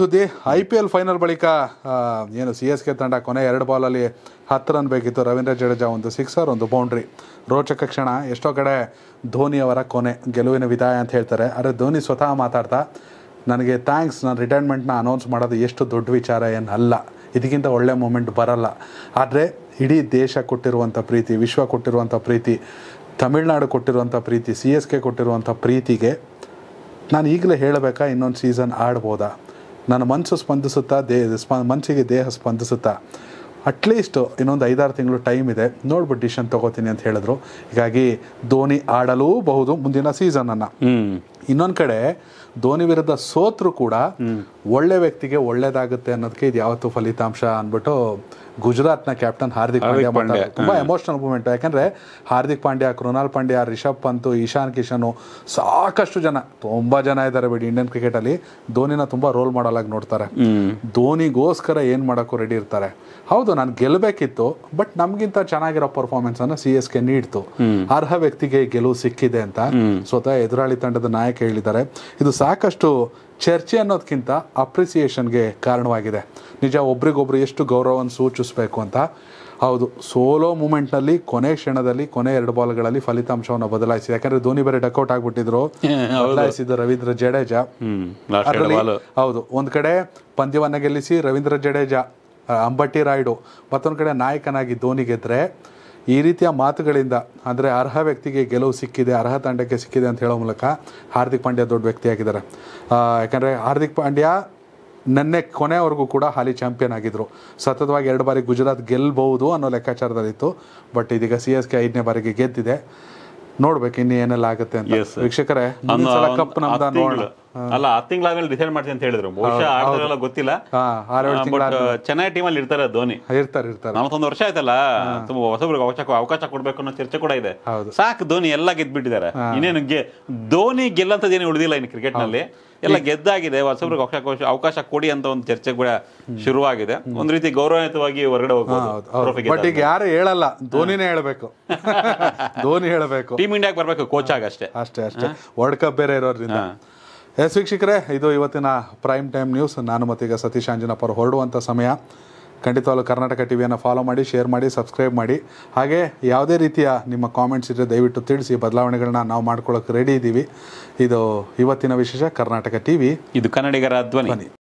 ಸುದ್ದಿ I P L final ಬಳಿಕ ಏನು ಸಿ ಎಸ್ ಕೆ ತಂಡ ಕೊನೆ ಎರಡು ಬಾಲಲ್ಲಿ ಹತ್ತು ರನ್ ಬೇಕಿತ್ತು ರವೀಂದ್ರ ಜಡೇಜಾ ಒಂದು ಸಿಕ್ಸರ್ ಒಂದು ಬೌಂಡ್ರಿ ರೋಚಕ ಕ್ಷಣ ಎಷ್ಟೋ ಕಡೆ ಧೋನಿ ಅವರ ಕೊನೆ ಗೆಲುವಿನ ವಿದಾಯ ಅಂತ ಹೇಳ್ತಾರೆ ಆದರೆ ಧೋನಿ ಸ್ವತಃ ಮಾತಾಡ್ತಾ ನನಗೆ ಥ್ಯಾಂಕ್ಸ್ ನಾನು ರಿಟೈರ್ಮೆಂಟ್ನ ಅನೌನ್ಸ್ ಮಾಡೋದು ಎಷ್ಟು ದೊಡ್ಡ ವಿಚಾರ ಏನಲ್ಲ ಇದಕ್ಕಿಂತ ಒಳ್ಳೆ ಮೂಮೆಂಟ್ ಬರಲ್ಲ ಆದರೆ ಇಡೀ ದೇಶ ಕೊಟ್ಟಿರುವಂಥ ಪ್ರೀತಿ ವಿಶ್ವ ಕೊಟ್ಟಿರುವಂಥ ಪ್ರೀತಿ ತಮಿಳ್ನಾಡು ಕೊಟ್ಟಿರುವಂಥ ಪ್ರೀತಿ ಸಿ ಎಸ್ ಕೆ ಕೊಟ್ಟಿರುವಂಥ ಪ್ರೀತಿಗೆ ನಾನು ಈಗಲೇ ಹೇಳಬೇಕಾ ಇನ್ನೊಂದು ಸೀಸನ್ ಆಡ್ಬೋದಾ ನನ್ನ ಮನಸ್ಸು ಸ್ಪಂದಿಸುತ್ತಾ ದೇಹ ಸ್ಪ ಮನಸ್ಸಿಗೆ ದೇಹ ಸ್ಪಂದಿಸುತ್ತಾ ಅಟ್ಲೀಸ್ಟ್ ಇನ್ನೊಂದು ಐದಾರು ತಿಂಗಳು ಟೈಮ್ ಇದೆ ನೋಡ್ಬಿಟ್ಟು ಡಿಶನ್ ತಗೋತೀನಿ ಅಂತ ಹೇಳಿದ್ರು ಹೀಗಾಗಿ ಧೋನಿ ಆಡಲೂಬಹುದು ಮುಂದಿನ ಸೀಸನನ್ನು ಇನ್ನೊಂದು ಕಡೆ ಧೋನಿ ವಿರುದ್ಧ ಸೋತ್ರು ಕೂಡ ಒಳ್ಳೆ ವ್ಯಕ್ತಿಗೆ ಒಳ್ಳೇದಾಗುತ್ತೆ ಅನ್ನೋದಕ್ಕೆ ಇದು ಯಾವತ್ತು ಫಲಿತಾಂಶ ಅಂದ್ಬಿಟ್ಟು ನ ಕ್ಯಾಪ್ಟನ್ ಹಾರ್ದಿಕ್ ಪಾಂಡ್ಯ ಮಾಡ್ತಾರೆ ತುಂಬಾ ಎಮೋಷನಲ್ ಮೂಮೆಂಟ್ ಯಾಕಂದ್ರೆ ಹಾರ್ದಿಕ್ ಪಾಂಡ್ಯ ಕೃಣಾಲ್ ಪಾಂಡ್ಯ ರಿಷಬ್ ಪಂತ್ ಇಶಾನ್ ಕಿಶನ್ ಸಾಕಷ್ಟು ಜನ ತುಂಬಾ ಜನ ಇದ್ದಾರೆ ಬಿಡಿ ಇಂಡಿಯನ್ ಕ್ರಿಕೆಟ್ ಅಲ್ಲಿ ಧೋನಿನ ತುಂಬಾ ರೋಲ್ ಮಾಡಲಾಗಿ ನೋಡ್ತಾರೆ ಧೋನಿಗೋಸ್ಕರ ಏನ್ ಮಾಡಕ್ಕೂ ರೆಡಿ ಇರ್ತಾರೆ ಹೌದು ನಾನು ಗೆಲ್ಬೇಕಿತ್ತು ಬಟ್ ನಮ್ಗಿಂತ ಚೆನ್ನಾಗಿರೋ ಅನ್ನ ಸಿ ಎಸ್ ಕೆ ನೀಡ್ತು ಅರ್ಹ ವ್ಯಕ್ತಿಗೆ ಗೆಲುವು ಸಿಕ್ಕಿದೆ ಅಂತ ಸ್ವತಃ ಎದುರಾಳಿ ತಂಡದ ನಾಯಕ ನಾಯಕ ಹೇಳಿದ್ದಾರೆ ಇದು ಸಾಕಷ್ಟು ಚರ್ಚೆ ಅನ್ನೋದಕ್ಕಿಂತ ಅಪ್ರಿಸಿಯೇಷನ್ಗೆ ಕಾರಣವಾಗಿದೆ ನಿಜ ಒಬ್ರಿಗೊಬ್ರು ಎಷ್ಟು ಗೌರವವನ್ನು ಸೂಚಿಸಬೇಕು ಅಂತ ಹೌದು ಸೋಲೋ ಮೂಮೆಂಟ್ನಲ್ಲಿ ಕೊನೆ ಕ್ಷಣದಲ್ಲಿ ಕೊನೆ ಎರಡು ಬಾಲ್ಗಳಲ್ಲಿ ಫಲಿತಾಂಶವನ್ನು ಬದಲಾಯಿಸಿದೆ ಯಾಕಂದ್ರೆ ಧೋನಿ ಬೇರೆ ಡಕೌಟ್ ಆಗಿಬಿಟ್ಟಿದ್ರು ಬದಲಾಯಿಸಿದ ರವೀಂದ್ರ ಜಡೇಜಾ ಹೌದು ಒಂದ್ ಕಡೆ ಪಂದ್ಯವನ್ನ ಗೆಲ್ಲಿಸಿ ರವೀಂದ್ರ ಜಡೇಜಾ ಅಂಬಟ್ಟಿ ರಾಯ್ಡು ಮತ್ತೊಂದು ಕಡೆ ನಾಯಕನಾಗಿ ಧೋನಿ ಗೆದ್ರೆ ಈ ರೀತಿಯ ಮಾತುಗಳಿಂದ ಅಂದರೆ ಅರ್ಹ ವ್ಯಕ್ತಿಗೆ ಗೆಲುವು ಸಿಕ್ಕಿದೆ ಅರ್ಹ ತಂಡಕ್ಕೆ ಸಿಕ್ಕಿದೆ ಅಂತ ಹೇಳೋ ಮೂಲಕ ಹಾರ್ದಿಕ್ ಪಾಂಡ್ಯ ದೊಡ್ಡ ವ್ಯಕ್ತಿಯಾಗಿದ್ದಾರೆ ಯಾಕಂದರೆ ಹಾರ್ದಿಕ್ ಪಾಂಡ್ಯ ನೆನ್ನೆ ಕೊನೆವರೆಗೂ ಕೂಡ ಹಾಲಿ ಚಾಂಪಿಯನ್ ಆಗಿದ್ದರು ಸತತವಾಗಿ ಎರಡು ಬಾರಿ ಗುಜರಾತ್ ಗೆಲ್ಲಬಹುದು ಅನ್ನೋ ಲೆಕ್ಕಾಚಾರದಲ್ಲಿತ್ತು ಬಟ್ ಇದೀಗ ಸಿ ಎಸ್ ಕೆ ಐದನೇ ಬಾರಿಗೆ ಗೆದ್ದಿದೆ ನೋಡ್ಬೇಕು ಇನ್ನು ಏನೆಲ್ಲ ಆಗುತ್ತೆ ಅಂತ ವೀಕ್ಷಕರೇ ಕಪ್ ನಮ್ದ ಅಲ್ಲ ಹತ್ತು ತಿಂಗಳಾದ್ಮೇಲೆ ಡಿಸೈಡ್ ಮಾಡ್ತೀನಿ ಅಂತ ಹೇಳಿದ್ರು ಬಹುಶಃ ಗೊತ್ತಿಲ್ಲ ಚೆನ್ನೈ ಟೀಮ್ ಅಲ್ಲಿ ಇರ್ತಾರೆ ಧೋನಿ ಇರ್ತಾರೆ ಇರ್ತಾರೆ ವರ್ಷ ಆಯ್ತಲ್ಲ ತುಂಬಾ ಹೊಸಬ್ರಿಗೆ ಅವಕಾಶ ಅವಕಾಶ ಕೊಡ್ಬೇಕು ಅನ್ನೋ ಚರ್ಚೆ ಕೂಡ ಇದೆ ಸಾಕು ಧೋನಿ ಎಲ್ಲ ಗೆದ್ಬಿಟ್ಟಿದ್ದಾರೆ ಇನ್ನೇನು ಧೋನಿ ಗೆಲ್ಲಂತದೇನು ಉಳಿದಿಲ್ಲ ಇನ್ನು ಕ್ರಿಕೆಟ್ ನಲ್ಲಿ ಎಲ್ಲ ಗೆದ್ದಾಗಿದೆ ಹೊಸಬ್ರಿಗೆ ಅವಕಾಶ ಅವಕಾಶ ಕೊಡಿ ಅಂತ ಒಂದು ಚರ್ಚೆ ಕೂಡ ಶುರುವಾಗಿದೆ ಒಂದ್ ರೀತಿ ಗೌರವಯುತವಾಗಿ ಹೊರಗಡೆ ಬಟ್ ಈಗ ಯಾರು ಹೇಳಲ್ಲ ಧೋನಿನೇ ಹೇಳಬೇಕು ಧೋನಿ ಹೇಳಬೇಕು ಟೀಮ್ ಇಂಡಿಯಾಗೆ ಬರಬೇಕು ಕೋಚ್ ಆಗ ಅಷ್ಟೇ ಅಷ್ಟೇ ಅಷ್ಟೇ ವರ್ಲ್ಡ್ ಕಪ್ ಬೇರೆ ಇರೋದ್ರಿಂದ ಎಸ್ ವೀಕ್ಷಕರೇ ಇದು ಇವತ್ತಿನ ಪ್ರೈಮ್ ಟೈಮ್ ನ್ಯೂಸ್ ನಾನು ಮತ್ತೀಗ ಸತೀಶ್ ಆಂಜನಪ್ಪ ಹೊರಡುವಂತ ಸಮಯ ಖಂಡಿತವಾಗ್ಲೂ ಕರ್ನಾಟಕ ಟಿವಿಯನ್ನು ಫಾಲೋ ಮಾಡಿ ಶೇರ್ ಮಾಡಿ ಸಬ್ಸ್ಕ್ರೈಬ್ ಮಾಡಿ ಹಾಗೆ ಯಾವುದೇ ರೀತಿಯ ನಿಮ್ಮ ಕಾಮೆಂಟ್ಸ್ ಇದ್ದರೆ ದಯವಿಟ್ಟು ತಿಳಿಸಿ ಬದಲಾವಣೆಗಳನ್ನ ನಾವು ಮಾಡ್ಕೊಳ್ಳೋಕೆ ರೆಡಿ ಇದ್ದೀವಿ ಇದು ಇವತ್ತಿನ ವಿಶೇಷ ಕರ್ನಾಟಕ ಟಿ ವಿ ಇದು ಕನ್ನಡಿಗರ ಧ್ವನಿ